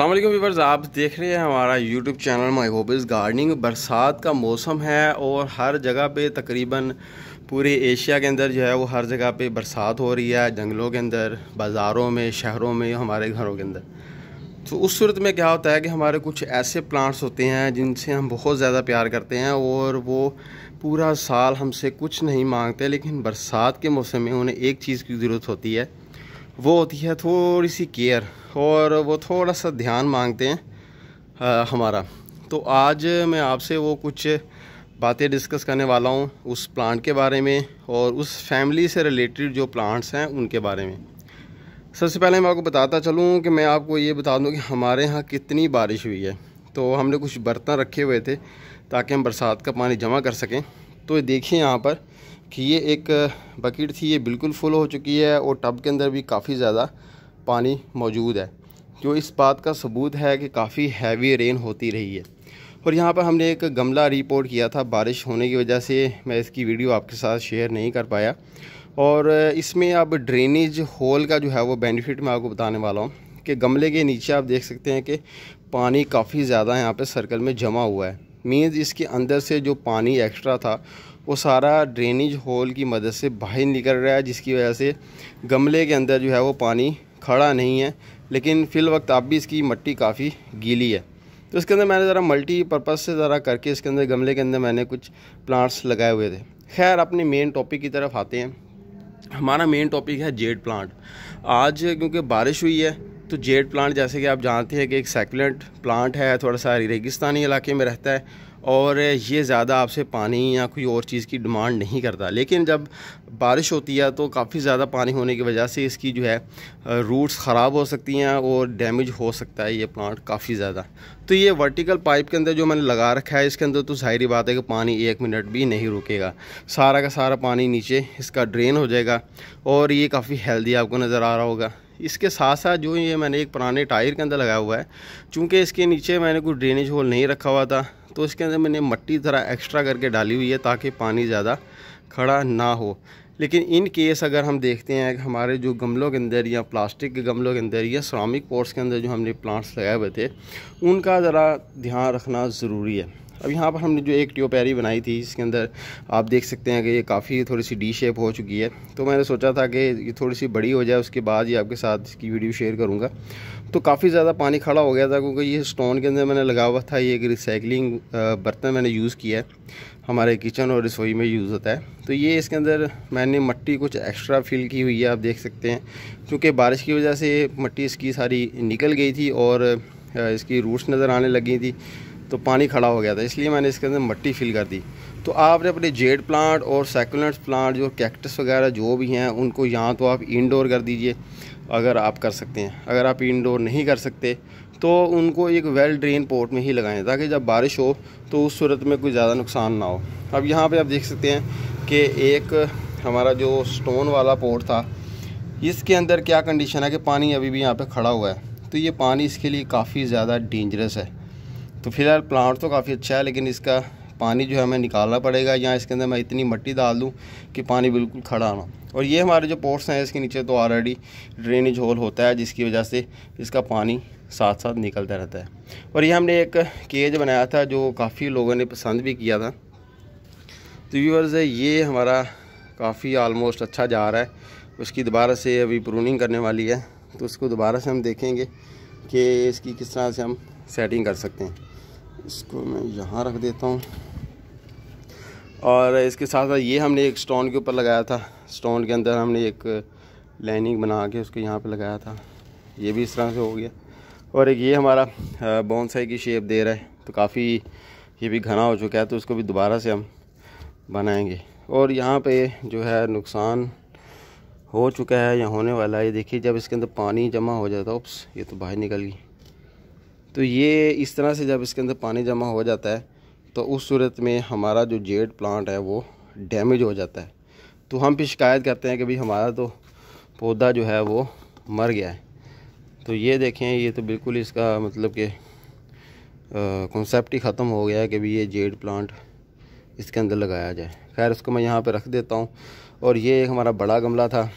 अल्लाम व्यूवर्स आप देख रहे हैं हमारा YouTube channel my hobbies gardening बरसात का मौसम है और हर जगह पे तकरीबन पूरे एशिया के अंदर जो है वो हर जगह पे बरसात हो रही है जंगलों के अंदर बाज़ारों में शहरों में हमारे घरों के अंदर तो उस सूरत में क्या होता है कि हमारे कुछ ऐसे प्लांट्स होते हैं जिनसे हम बहुत ज़्यादा प्यार करते हैं और वो पूरा साल हमसे कुछ नहीं मांगते लेकिन बरसात के मौसम में उन्हें एक चीज़ की ज़रूरत होती है वो होती है थोड़ी सी केयर और वो थोड़ा सा ध्यान मांगते हैं आ, हमारा तो आज मैं आपसे वो कुछ बातें डिस्कस करने वाला हूँ उस प्लांट के बारे में और उस फैमिली से रिलेटेड जो प्लांट्स हैं उनके बारे में सबसे पहले मैं आपको बताता चलूँ कि मैं आपको ये बता दूँ कि हमारे यहाँ कितनी बारिश हुई है तो हमने कुछ बर्तन रखे हुए थे ताकि हम बरसात का पानी जमा कर सकें तो देखिए यहाँ पर कि ये एक बकेट थी ये बिल्कुल फुल हो चुकी है और टब के अंदर भी काफ़ी ज़्यादा पानी मौजूद है जो इस बात का सबूत है कि काफ़ी हैवी रेन होती रही है और यहाँ पर हमने एक गमला रिपोर्ट किया था बारिश होने की वजह से मैं इसकी वीडियो आपके साथ शेयर नहीं कर पाया और इसमें अब ड्रेनेज होल का जो है वो बेनिफिट मैं आपको बताने वाला हूँ कि गमले के नीचे आप देख सकते हैं कि पानी काफ़ी ज़्यादा यहाँ पे सर्कल में जमा हुआ है मीन्स इसके अंदर से जो पानी एक्स्ट्रा था वो सारा ड्रेनेज होल की मदद से बाहर निकल रहा है जिसकी वजह से गमले के अंदर जो है वो पानी खड़ा नहीं है लेकिन फ़िल वक्त आप भी इसकी मट्टी काफ़ी गीली है तो इसके अंदर मैंने ज़रा मल्टी पर्पज़ से ज़रा करके इसके अंदर गमले के अंदर मैंने कुछ प्लांट्स लगाए हुए थे खैर अपने मेन टॉपिक की तरफ आते हैं हमारा मेन टॉपिक है जेड प्लांट आज क्योंकि बारिश हुई है तो जेड प्लांट जैसे कि आप जानते हैं कि एक सेकुलेंट प्लांट है थोड़ा सा रेगिस्तानी इलाके में रहता है और ये ज़्यादा आपसे पानी या कोई और चीज़ की डिमांड नहीं करता लेकिन जब बारिश होती है तो काफ़ी ज़्यादा पानी होने की वजह से इसकी जो है रूट्स ख़राब हो सकती हैं और डैमेज हो सकता है ये प्लांट काफ़ी ज़्यादा तो ये वर्टिकल पाइप के अंदर जो मैंने लगा रखा है इसके अंदर तो जाहरी बात है कि पानी एक मिनट भी नहीं रुकेगा सारा का सारा पानी नीचे इसका ड्रेन हो जाएगा और ये काफ़ी हेल्दी आपको नज़र आ रहा होगा इसके साथ साथ जो ये मैंने एक पुराने टायर के अंदर लगाया हुआ है चूँकि इसके नीचे मैंने कोई ड्रेनेज होल नहीं रखा हुआ था तो इसके अंदर मैंने मट्टी ज़रा एक्स्ट्रा करके डाली हुई है ताकि पानी ज़्यादा खड़ा ना हो लेकिन इन केस अगर हम देखते हैं हमारे जो गमलों के अंदर या प्लास्टिक के गमलों के अंदर या सरामिक पोर्ट्स के अंदर जो हमने प्लांट्स लगाए हुए थे उनका ज़रा ध्यान रखना ज़रूरी है अब यहाँ पर हमने जो एक ट्योपैरी बनाई थी इसके अंदर आप देख सकते हैं कि ये काफ़ी थोड़ी सी डी शेप हो चुकी है तो मैंने सोचा था कि ये थोड़ी सी बड़ी हो जाए उसके बाद ही आपके साथ इसकी वीडियो शेयर करूँगा तो काफ़ी ज़्यादा पानी खड़ा हो गया था क्योंकि ये स्टोन के अंदर मैंने लगा हुआ था ये एक रिसाइकलिंग बर्तन मैंने यूज़ किया है हमारे किचन और रसोई में यूज़ होता है तो ये इसके अंदर मैंने मट्टी कुछ एक्स्ट्रा फिल की हुई है आप देख सकते हैं क्योंकि बारिश की वजह से मट्टी इसकी सारी निकल गई थी और इसकी रूट्स नज़र आने लगी थी तो पानी खड़ा हो गया था इसलिए मैंने इसके अंदर मट्टी फिल कर दी तो आपने अपने जेड प्लांट और सैकुलेंट्स प्लांट जो कैक्टस वगैरह जो भी हैं उनको यहाँ तो आप इनडोर कर दीजिए अगर आप कर सकते हैं अगर आप इनडोर नहीं कर सकते तो उनको एक वेल ड्रेन पोर्ट में ही लगाएं ताकि जब बारिश हो तो उस सूरत में कोई ज़्यादा नुकसान ना हो अब यहाँ पर आप देख सकते हैं कि एक हमारा जो स्टोन वाला पोर्ट था इसके अंदर क्या कंडीशन है कि पानी अभी भी यहाँ पर खड़ा हुआ है तो ये पानी इसके लिए काफ़ी ज़्यादा डेंजरस है तो फिलहाल प्लांट तो काफ़ी अच्छा है लेकिन इसका पानी जो है हमें निकालना पड़ेगा या इसके अंदर मैं इतनी मट्टी डाल दूँ कि पानी बिल्कुल खड़ा ना और ये हमारे जो पोर्ट्स हैं इसके नीचे तो ऑलरेडी ड्रेनेज होल होता है जिसकी वजह से इसका पानी साथ साथ निकलता रहता है और ये हमने एक केज बनाया था जो काफ़ी लोगों ने पसंद भी किया था तो व्यूअर्स ये हमारा काफ़ी आलमोस्ट अच्छा जा रहा है उसकी दोबारा से अभी प्रूनिंग करने वाली है तो उसको दोबारा से हम देखेंगे कि इसकी किस तरह से हम सेटिंग कर सकते हैं इसको मैं यहाँ रख देता हूँ और इसके साथ साथ ये हमने एक स्टोन के ऊपर लगाया था स्टोन के अंदर हमने एक लाइनिंग बना के उसको यहाँ पे लगाया था ये भी इस तरह से हो गया और एक ये हमारा बॉन्साई की शेप दे रहा है तो काफ़ी ये भी घना हो चुका है तो उसको भी दोबारा से हम बनाएंगे और यहाँ पे जो है नुकसान हो चुका है या होने वाला है ये देखिए जब इसके अंदर पानी जमा हो जाता है उप्स ये तो बाहर निकल गई तो ये इस तरह से जब इसके अंदर पानी जमा हो जाता है तो उस सूरत में हमारा जो जेड प्लांट है वो डैमेज हो जाता है तो हम भी शिकायत करते हैं कि भाई हमारा तो पौधा जो है वो मर गया है तो ये देखें ये तो बिल्कुल इसका मतलब कि कॉन्सेप्ट ही ख़त्म हो गया है कि भाई ये जेड प्लांट इसके अंदर लगाया जाए खैर उसको मैं यहाँ पर रख देता हूँ और ये एक हमारा बड़ा गमला था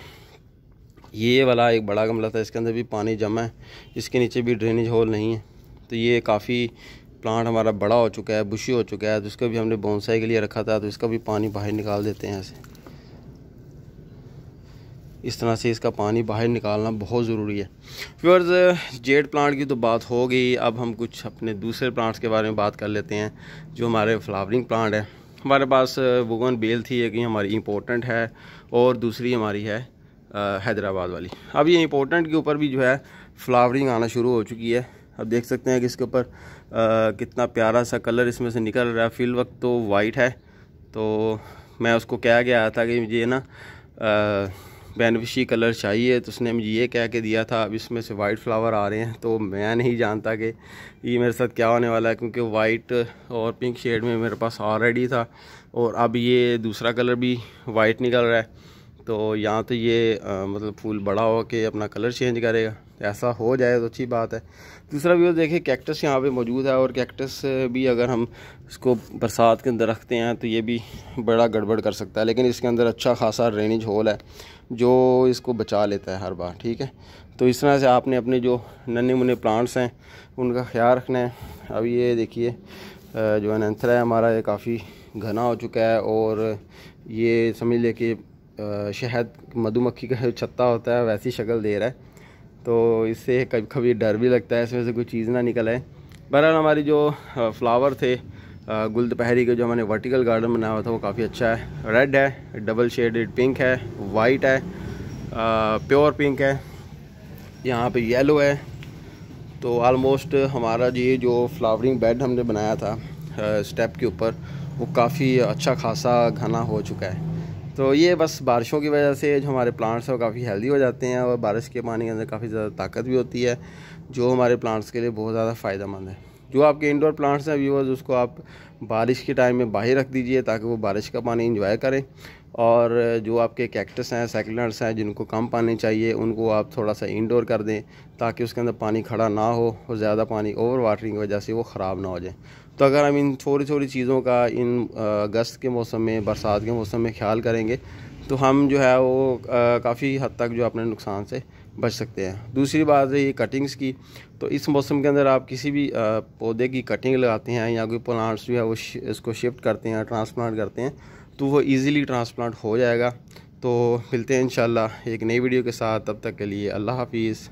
ये वाला एक बड़ा गमला था इसके अंदर भी पानी जमा है इसके नीचे भी ड्रेनेज होल नहीं है तो ये काफ़ी प्लांट हमारा बड़ा हो चुका है बुशी हो चुका है तो इसका भी हमने बोनसाई के लिए रखा था तो इसका भी पानी बाहर निकाल देते हैं ऐसे इस तरह से इसका पानी बाहर निकालना बहुत ज़रूरी है व्यूअर्स जेड प्लांट की तो बात हो गई अब हम कुछ अपने दूसरे प्लांट्स के बारे में बात कर लेते हैं जो हमारे फ्लावरिंग प्लांट है हमारे पास वुगन बेल थी एक हमारी इम्पोर्टेंट है और दूसरी हमारी है हैदराबाद वाली अब ये इम्पोर्टेंट के ऊपर भी जो है फ्लावरिंग आना शुरू हो चुकी है आप देख सकते हैं कि इसके ऊपर कितना प्यारा सा कलर इसमें से निकल रहा है फिल वक्त तो वाइट है तो मैं उसको कह गया था कि मुझे ना बेनफिशी कलर चाहिए तो उसने मुझे ये कह के दिया था अब इसमें से वाइट फ्लावर आ रहे हैं तो मैं नहीं जानता कि ये मेरे साथ क्या होने वाला है क्योंकि वाइट और पिंक शेड में मेरे पास ऑलरेडी था और अब ये दूसरा कलर भी वाइट निकल रहा है तो यहाँ तो ये आ, मतलब फूल बड़ा हो के अपना कलर चेंज करेगा ऐसा हो जाए तो अच्छी बात है दूसरा व्यूज़ देखिए कैक्टस यहाँ पे मौजूद है और कैक्टस भी अगर हम इसको बरसात के अंदर रखते हैं तो ये भी बड़ा गड़बड़ कर सकता है लेकिन इसके अंदर अच्छा खासा ड्रेनेज होल है जो इसको बचा लेता है हर बार ठीक है तो इस तरह से आपने अपने जो नन्हे मुन्ने प्लांट्स हैं उनका ख्याल रखना है अब ये देखिए जो नंथरा है हमारा ये काफ़ी घना हो चुका है और ये समझ लिया कि शहद मधुमक्खी का छत्ता होता है वैसी शक्ल दे रहा है तो इससे कभी कभी डर भी लगता है इसमें से कोई चीज़ ना निकल आए बहरहाल हमारी जो फ्लावर थे गुल दोपहरी के जो हमने वर्टिकल गार्डन बनाया हुआ था वो काफ़ी अच्छा है रेड है डबल शेडेड पिंक है वाइट है प्योर पिंक है यहाँ पे येलो है तो ऑलमोस्ट हमारा ये जो फ्लावरिंग बेड हमने बनाया था स्टेप के ऊपर वो काफ़ी अच्छा खासा घना हो चुका है तो ये बस बारिशों की वजह से जो हमारे प्लांट्स हैं वो काफ़ी हेल्दी हो जाते हैं और बारिश के पानी के अंदर काफ़ी ज़्यादा ताकत भी होती है जो हमारे प्लांट्स के लिए बहुत ज़्यादा फ़ायदेमंद है जो आपके इंडोर प्लांट्स हैं व्यूवर्स उसको आप बारिश के टाइम में बाहर रख दीजिए ताकि वो बारिश का पानी इंजॉय करें और जो आपके कैक्टस हैं सैकलर्स हैं जिनको कम पानी चाहिए उनको आप थोड़ा सा इंडोर कर दें ताकि उसके अंदर पानी खड़ा ना हो और ज़्यादा पानी ओवर वाटरिंग की वजह से वो ख़राब ना हो जाए तो अगर हम इन छोटी छोटी चीज़ों का इन अगस्त के मौसम में बरसात के मौसम में ख्याल करेंगे तो हम जो है वो काफ़ी हद तक जो अपने नुकसान से बच सकते हैं दूसरी बात है ये कटिंग्स की तो इस मौसम के अंदर आप किसी भी पौधे की कटिंग लगाते हैं या कोई प्लांट्स जो है वो इसको शिफ्ट करते हैं ट्रांसप्लांट करते हैं तो वो ईज़िली ट्रांसप्लांट हो जाएगा तो मिलते हैं इन एक नई वीडियो के साथ तब तक के लिए अल्लाह हाफिज़